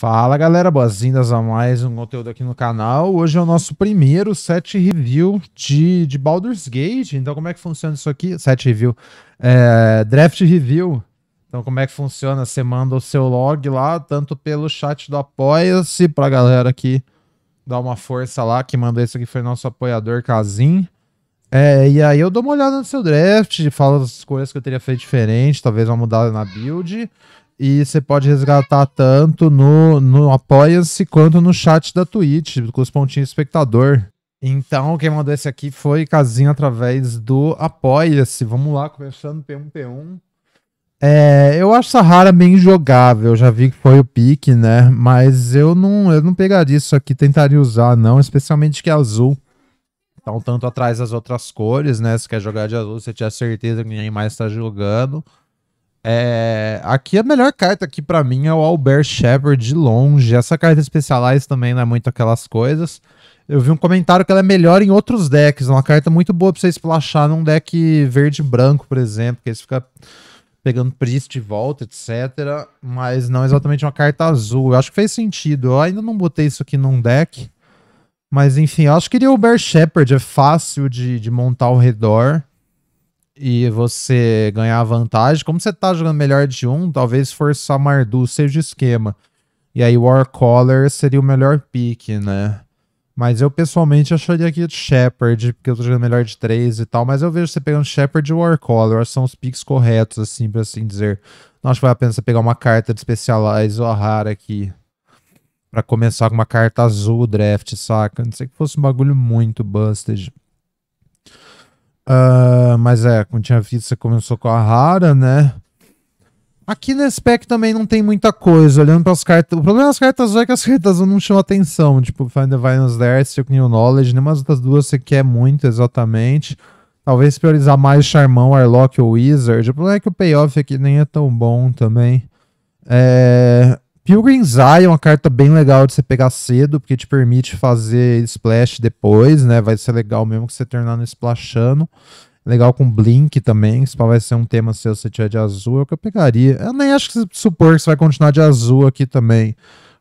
Fala galera, boas-vindas a mais um conteúdo aqui no canal. Hoje é o nosso primeiro set review de, de Baldur's Gate. Então, como é que funciona isso aqui? Set review. É, draft review. Então, como é que funciona? Você manda o seu log lá, tanto pelo chat do Apoia-se, pra galera que dá uma força lá, que mandou isso aqui foi nosso apoiador Casim. É, e aí eu dou uma olhada no seu draft, falo as coisas que eu teria feito diferente, talvez uma mudada na build. E você pode resgatar tanto no, no Apoia-se quanto no chat da Twitch, com os pontinhos espectador. Então, quem mandou esse aqui foi Casinho através do Apoia-se. Vamos lá, começando P1P1. É, eu acho rara bem jogável, já vi que foi o pique, né? Mas eu não, eu não pegaria isso aqui, tentaria usar, não, especialmente que é azul. Tá um tanto atrás das outras cores, né? Se quer jogar de azul, você tinha certeza que ninguém mais tá jogando. É, aqui a melhor carta aqui para mim é o Albert Shepard de longe. Essa carta especialize também não é muito aquelas coisas. Eu vi um comentário que ela é melhor em outros decks. É uma carta muito boa pra você splashar num deck verde branco, por exemplo, que aí você fica pegando Priest de volta, etc. Mas não é exatamente uma carta azul. Eu acho que fez sentido. Eu ainda não botei isso aqui num deck. Mas enfim, eu acho que iria o Bear Shepard. É fácil de, de montar ao redor e você ganhar vantagem. Como você tá jogando melhor de um, talvez forçar Mardu seja o esquema. E aí Warcaller seria o melhor pick, né? Mas eu pessoalmente acharia aqui o Shepard, porque eu tô jogando melhor de três e tal, mas eu vejo você pegando Shepard e Warcaller, são os picks corretos, assim, pra assim dizer. Não acho que vale a pena você pegar uma carta de Specialize ou rara aqui. Pra começar com uma carta azul draft, saca? Não sei que fosse um bagulho muito busted. Uh, mas é, como tinha visto, você começou com a rara, né? Aqui nesse pack também não tem muita coisa. Olhando para as cartas. O problema das cartas é que as cartas não chamam atenção. Tipo, Find the Violence There, Silk New Knowledge. Nenhuma das outras duas você quer é muito exatamente. Talvez priorizar mais Charmão, Arlock ou Wizard. O problema é que o payoff aqui nem é tão bom também. É. Pilgrim's Eye é uma carta bem legal de você pegar cedo, porque te permite fazer splash depois, né? Vai ser legal mesmo que você terminar no splashando. Legal com Blink também, se vai ser um tema seu se você tiver de azul, é o que eu pegaria. Eu nem acho que supor que você vai continuar de azul aqui também.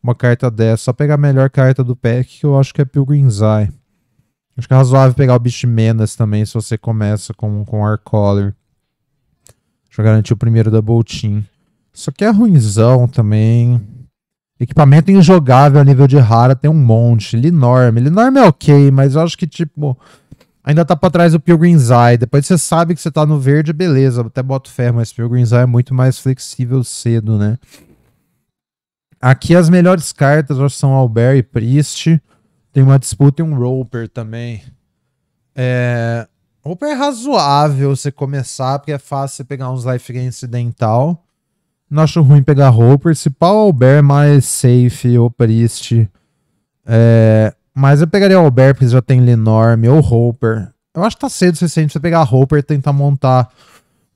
Uma carta dessa, só pegar a melhor carta do pack, que eu acho que é Pilgrim's Eye. Acho que é razoável pegar o Beastmenas também, se você começa com, com Arcolor. Deixa eu garantir o primeiro da Boltin. Isso aqui é ruimzão também. Equipamento injogável a nível de rara tem um monte. Linorme. Linorme é ok, mas eu acho que, tipo, ainda tá pra trás do Pilgrim's Eye. Depois você sabe que você tá no verde, beleza. Até boto ferro, mas Pilgrim's Eye é muito mais flexível cedo, né? Aqui as melhores cartas acho, são Albert e Priest. Tem uma disputa e um Roper também. É... Roper é razoável você começar, porque é fácil você pegar uns life gain incidental. Não acho ruim pegar Roper Se Paul Albert mais safe ou Priest. É, mas eu pegaria o Albert, porque já tem Lenorm ou Roper Eu acho que tá cedo o suficiente você pegar Roper e tentar montar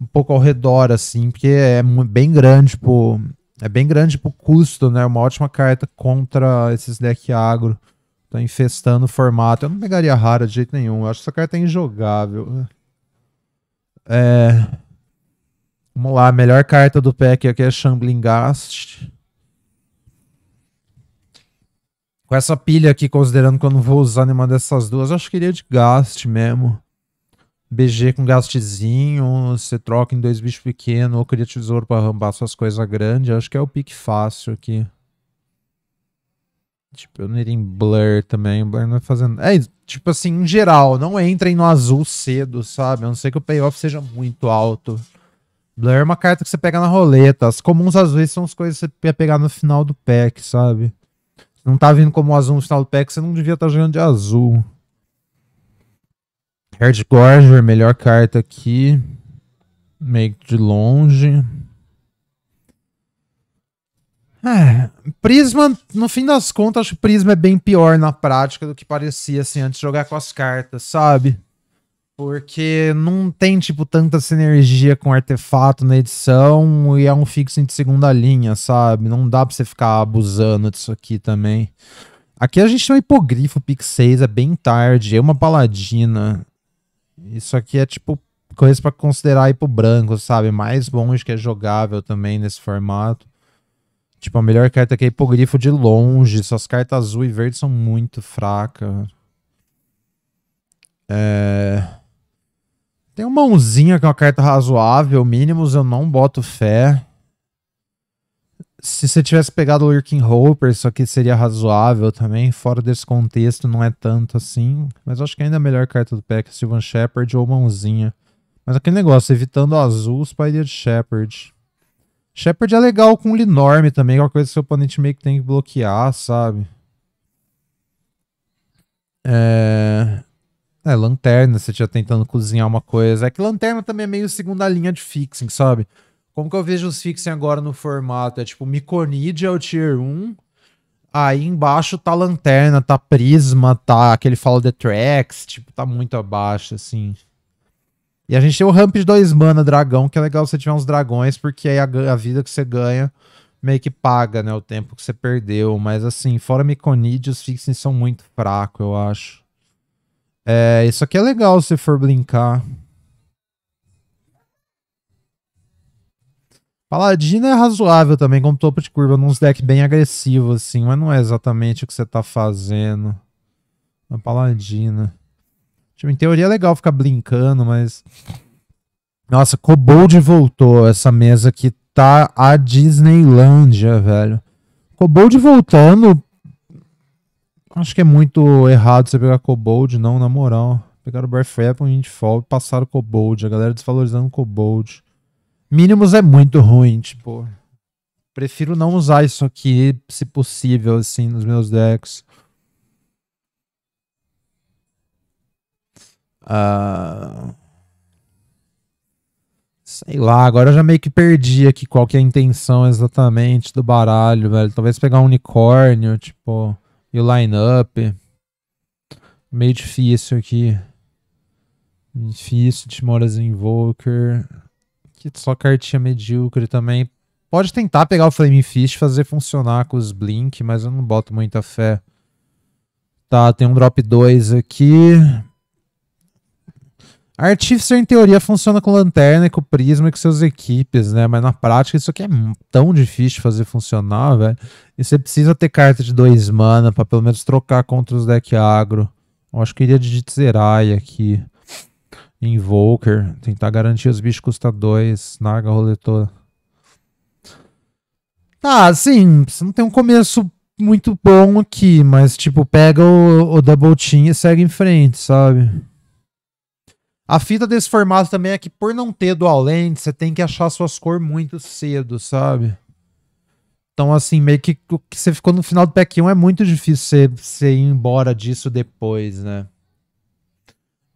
um pouco ao redor, assim, porque é bem grande, tipo. É bem grande pro custo, né? Uma ótima carta contra esses deck agro. Tá infestando o formato. Eu não pegaria rara de jeito nenhum. Eu acho que essa carta é injogável. É. Vamos lá, a melhor carta do pack aqui é Shambling Gast. Com essa pilha aqui, considerando que eu não vou usar nenhuma dessas duas, acho que iria de Gast mesmo. BG com gastezinho, você troca em dois bichos pequenos, ou cria tesouro pra rambar suas coisas grandes. Acho que é o pique fácil aqui. Tipo, eu não iria em Blur também. Blur não vai é fazendo. É, tipo assim, em geral, não entrem no azul cedo, sabe? A não ser que o payoff seja muito alto. Blur é uma carta que você pega na roleta. As comuns às vezes são as coisas que você ia pegar no final do pack, sabe? não tá vindo como azul no final do pack, você não devia estar tá jogando de azul. Herd Gorger, melhor carta aqui. Meio de longe. É, Prisma, no fim das contas, acho que Prisma é bem pior na prática do que parecia assim antes de jogar com as cartas, sabe? Porque não tem, tipo, tanta sinergia com artefato na edição e é um fixo de segunda linha, sabe? Não dá pra você ficar abusando disso aqui também. Aqui a gente tem um hipogrifo, pick 6, é bem tarde, é uma paladina. Isso aqui é, tipo, coisa para considerar Hipo branco, sabe? Mais longe que é jogável também nesse formato. Tipo, a melhor carta aqui é hipogrifo de longe, suas cartas azul e verde são muito fracas. É... Tem uma mãozinha que é uma carta razoável, mínimos eu não boto fé. Se você tivesse pegado o Lurking Hopper, isso aqui seria razoável também. Fora desse contexto, não é tanto assim. Mas acho que ainda é a melhor carta do pack é Sylvan Shepard ou mãozinha. Mas aquele negócio, evitando azul, Spider Shepard. Shepard é legal com Linorme também, é uma coisa que seu oponente meio que tem que bloquear, sabe? É... É, lanterna, você já tentando cozinhar uma coisa. É que lanterna também é meio segunda linha de fixing, sabe? Como que eu vejo os fixing agora no formato? É tipo Miconid é o tier 1. Aí embaixo tá lanterna, tá prisma, tá aquele follow the tracks, tipo, tá muito abaixo, assim. E a gente tem o ramp de 2 mana dragão, que é legal você tiver uns dragões, porque aí a, a vida que você ganha meio que paga, né, o tempo que você perdeu. Mas assim, fora Miconid, os fixings são muito fracos, eu acho. É, isso aqui é legal se for brincar. Paladino é razoável também como topo de curva, num deck bem agressivo assim, mas não é exatamente o que você tá fazendo. Na Paladina. Tipo, em teoria é legal ficar brincando, mas... Nossa, Cobold voltou. Essa mesa aqui tá a Disneylandia, velho. Cobold voltando Acho que é muito errado você pegar Cobold, não, na moral. Pegaram o Birth Apple e Windfall e passaram Cobold. A galera desvalorizando Cobold. Mínimos é muito ruim, tipo. Prefiro não usar isso aqui, se possível, assim, nos meus decks. Uh... Sei lá, agora eu já meio que perdi aqui qual que é a intenção exatamente do baralho, velho. Talvez pegar um unicórnio, tipo e o lineup Meio difícil aqui. Difícil, Timoras Invoker. Que só cartinha medíocre também. Pode tentar pegar o Flaming Fist fazer funcionar com os Blink, mas eu não boto muita fé. Tá, tem um drop 2 aqui. Artificer, em teoria, funciona com lanterna e com prisma e com suas equipes, né? Mas na prática, isso aqui é tão difícil de fazer funcionar, velho. E você precisa ter carta de dois mana pra pelo menos trocar contra os deck agro. Eu acho que iria de Jitzerai aqui. Invoker. Tentar garantir os bichos custa dois. Naga roletou. Tá, assim, Você não tem um começo muito bom aqui, mas tipo, pega o, o double team e segue em frente, sabe? A fita desse formato também é que por não ter dual lens, você tem que achar suas cores muito cedo, sabe? Então, assim, meio que o que você ficou no final do pack 1 é muito difícil você, ir embora disso depois, né?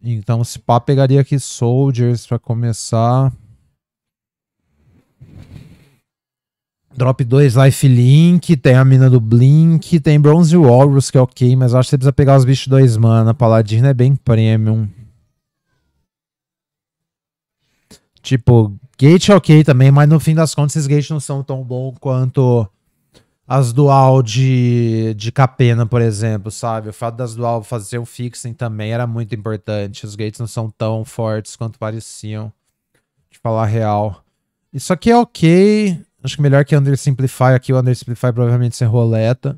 Então, se pá, pegaria aqui Soldiers para começar. Drop 2 Lifelink, tem a mina do Blink, tem Bronze Walrus, que é ok, mas acho que você precisa pegar os bichos 2 mana. Paladino é bem premium. Tipo, gate é ok também, mas no fim das contas esses gates não são tão bons quanto as dual de, de Capena, por exemplo, sabe? O fato das dual fazer um fixing também era muito importante. Os gates não são tão fortes quanto pareciam, de falar real. Isso aqui é ok. Acho que melhor que Under Simplify. Aqui o Under Simplify provavelmente sem roleta.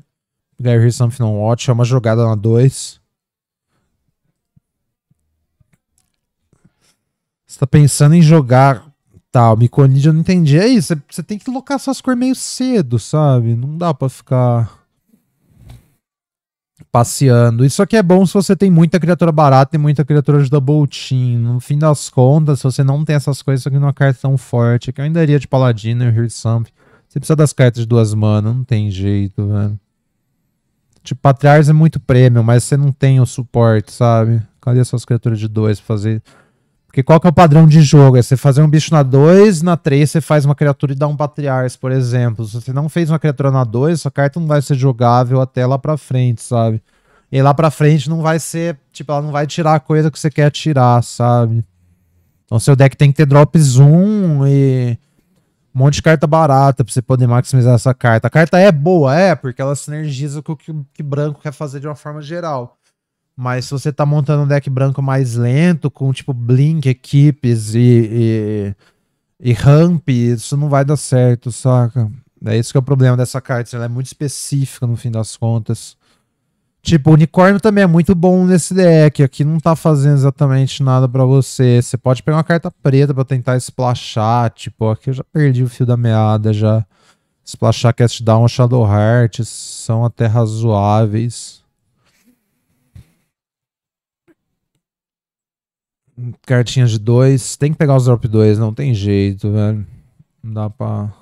Gary Here Something on Watch é uma jogada na 2. Você tá pensando em jogar tal, Miconidia eu não entendi. É isso, você tem que locar suas cores meio cedo, sabe? Não dá para ficar passeando. Isso aqui é bom se você tem muita criatura barata e muita criatura de double team. No fim das contas, se você não tem essas coisas, isso aqui não é uma carta tão forte. que eu ainda iria de Paladino e Hirsump. Você precisa das cartas de duas manas, não tem jeito, velho. Tipo, Patriarch é muito prêmio, mas você não tem o suporte, sabe? Cadê suas criaturas de dois pra fazer... Porque qual que é o padrão de jogo? É você fazer um bicho na 2, na 3 você faz uma criatura e dá um Patriarch, por exemplo. Se você não fez uma criatura na 2, sua carta não vai ser jogável até lá pra frente, sabe? E lá pra frente não vai ser, tipo, ela não vai tirar a coisa que você quer tirar, sabe? Então seu deck tem que ter drops 1 e um monte de carta barata pra você poder maximizar essa carta. A carta é boa, é, porque ela sinergiza com o que, que branco quer fazer de uma forma geral. Mas se você tá montando um deck branco mais lento, com tipo Blink, equipes e, e, e ramp, isso não vai dar certo, saca? É isso que é o problema dessa carta. Ela é muito específica no fim das contas. Tipo, o unicórnio também é muito bom nesse deck. Aqui não tá fazendo exatamente nada para você. Você pode pegar uma carta preta para tentar splashar. Tipo, aqui eu já perdi o fio da meada. Já splashar Cast Down, Shadow Heart são até razoáveis. Cartinhas de dois. Tem que pegar os drop dois, não tem jeito, velho. Não dá pra.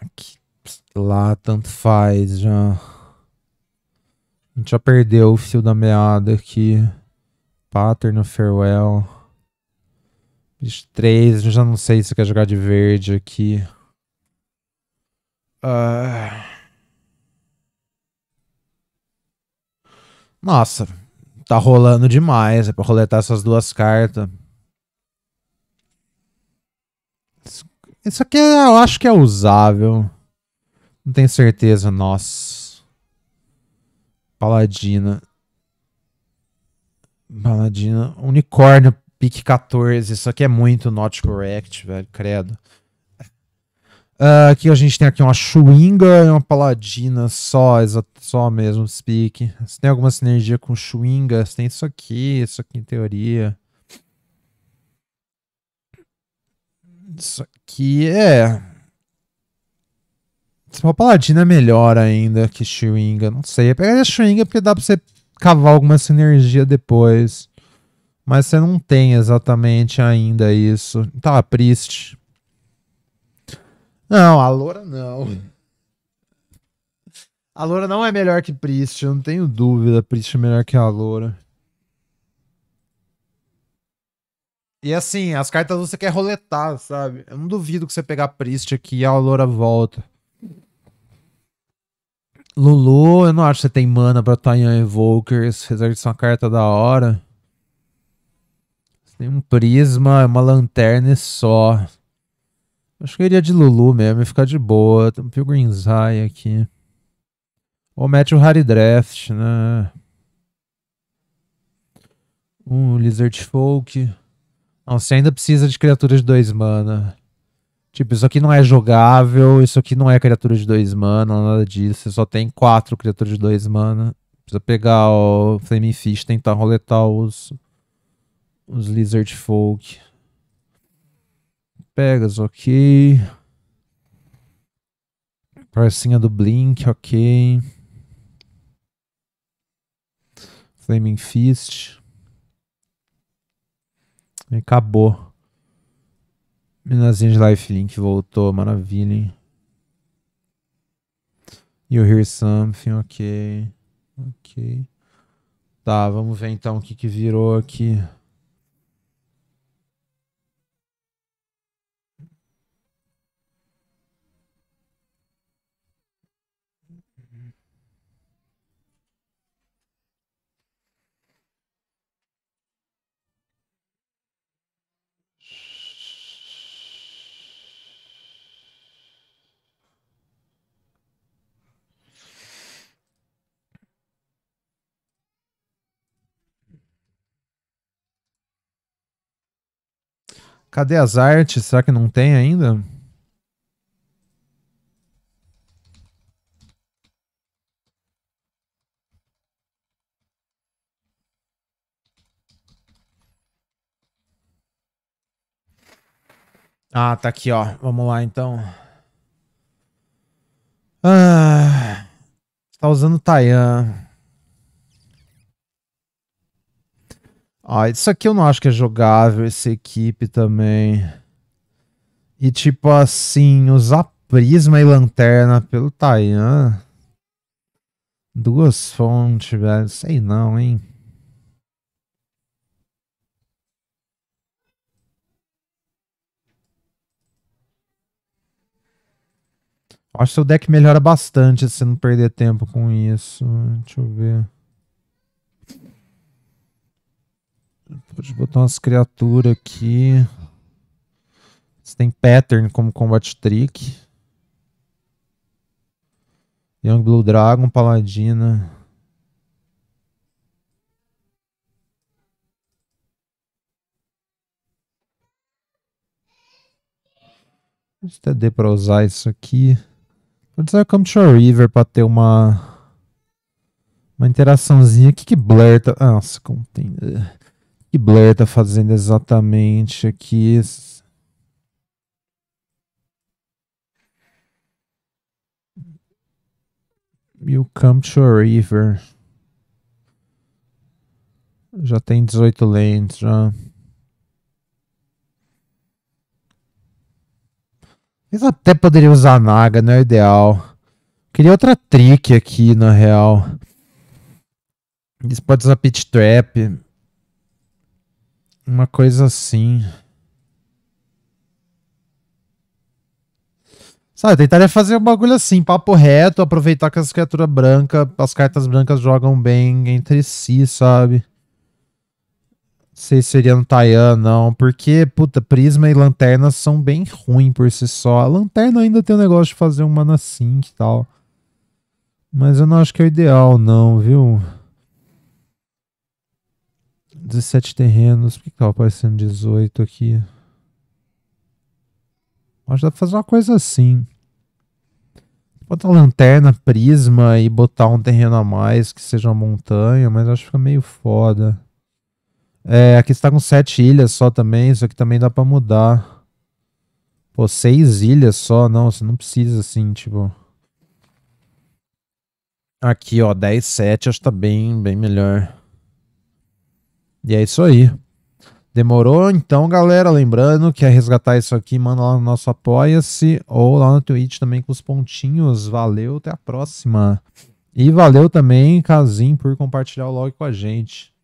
Aqui, lá, tanto faz já. A gente já perdeu o fio da meada aqui. Pattern, farewell. Bicho 3, já não sei se quer jogar de verde aqui. Ah. Uh... Nossa, tá rolando demais. É pra roletar essas duas cartas. Isso aqui é, eu acho que é usável. Não tenho certeza, nossa. Paladina. Paladina. Unicórnio, pique 14. Isso aqui é muito not correct, velho. Credo. Uh, aqui a gente tem aqui uma Schwinga e uma Paladina só, só mesmo, speak. Você tem alguma sinergia com Schwinga? Você tem isso aqui, isso aqui em teoria. Isso aqui é... uma for Paladina é melhor ainda que Schwinga, não sei. Eu pegaria Schwinga porque dá pra você cavar alguma sinergia depois. Mas você não tem exatamente ainda isso. Tá, Priest. Não, a Loura não. A Loura não é melhor que Priest, eu não tenho dúvida. Priest é melhor que a Loura. E assim, as cartas você quer roletar, sabe? Eu não duvido que você pegar Priest aqui e a Loura volta. Lulu, eu não acho que você tem mana pra Tayan Evokers, Reserva de é ser uma carta da hora. Você tem um prisma, é uma lanterna e só. Acho que eu iria de Lulu mesmo, ia ficar de boa. Tem um Pilgrim's High aqui. Ou mete o Harry Draft, né? Um Lizard Folk. Não, você ainda precisa de criaturas de dois mana. Tipo, isso aqui não é jogável, isso aqui não é criatura de dois mana, nada disso. Você só tem quatro criaturas de dois mana. Precisa pegar o Flaming Fish, tentar roletar os, os Lizard Folk. Pegas, ok. Parcinha do Blink, ok. Flaming Fist. E acabou. Minazinha de Lifelink voltou, maravilha, hein? You hear something, ok. Ok. Tá, vamos ver então o que, que virou aqui. Cadê as artes? Será que não tem ainda? Ah, tá aqui, ó. Vamos lá, então. Ah, tá usando Tayan. Ah, isso aqui eu não acho que é jogável, essa equipe também. E tipo assim, usar prisma e lanterna pelo Tayan. Duas fontes, velho. Sei não, hein. Acho que seu deck melhora bastante se você não perder tempo com isso. Deixa eu ver. Pode botar umas criaturas aqui. Você tem Pattern como Combat Trick. Young Blue Dragon, Paladina. Vou até dê pra usar isso aqui. Antes eu é come to a river pra ter uma... Uma interaçãozinha. O que que Blair tá... Ah, nossa, como tem... O que Blair tá fazendo exatamente aqui? You come to a river. Já tem 18 lanes, já... Eles até poderiam usar a Naga, não é o ideal. Queria outra trick aqui, na real. Eles podem usar Pit Trap. Uma coisa assim. Sabe, tentaria fazer um bagulho assim, papo reto, aproveitar que as criaturas brancas, as cartas brancas jogam bem entre si, sabe? sei se seria no Taian, não, porque, puta, Prisma e Lanterna são bem ruins por si só. A Lanterna ainda tem o negócio de fazer um mana sync e tal. Mas eu não acho que é o ideal, não, viu? 17 terrenos, por que tava tá aparecendo 18 aqui? Acho que dá pra fazer uma coisa assim. Botar lanterna, prisma e botar um terreno a mais que seja uma montanha, mas acho que fica meio foda. É, aqui está com sete ilhas só também. Isso aqui também dá para mudar. Pô, seis ilhas só. Não, você não precisa assim, tipo... Aqui, ó, 10, 7, acho que tá bem, bem melhor. E é isso aí. Demorou? Então, galera, lembrando que é resgatar isso aqui, manda lá no nosso Apoia-se ou lá no Twitch também com os pontinhos. Valeu, até a próxima. E valeu também, Casim, por compartilhar o log com a gente.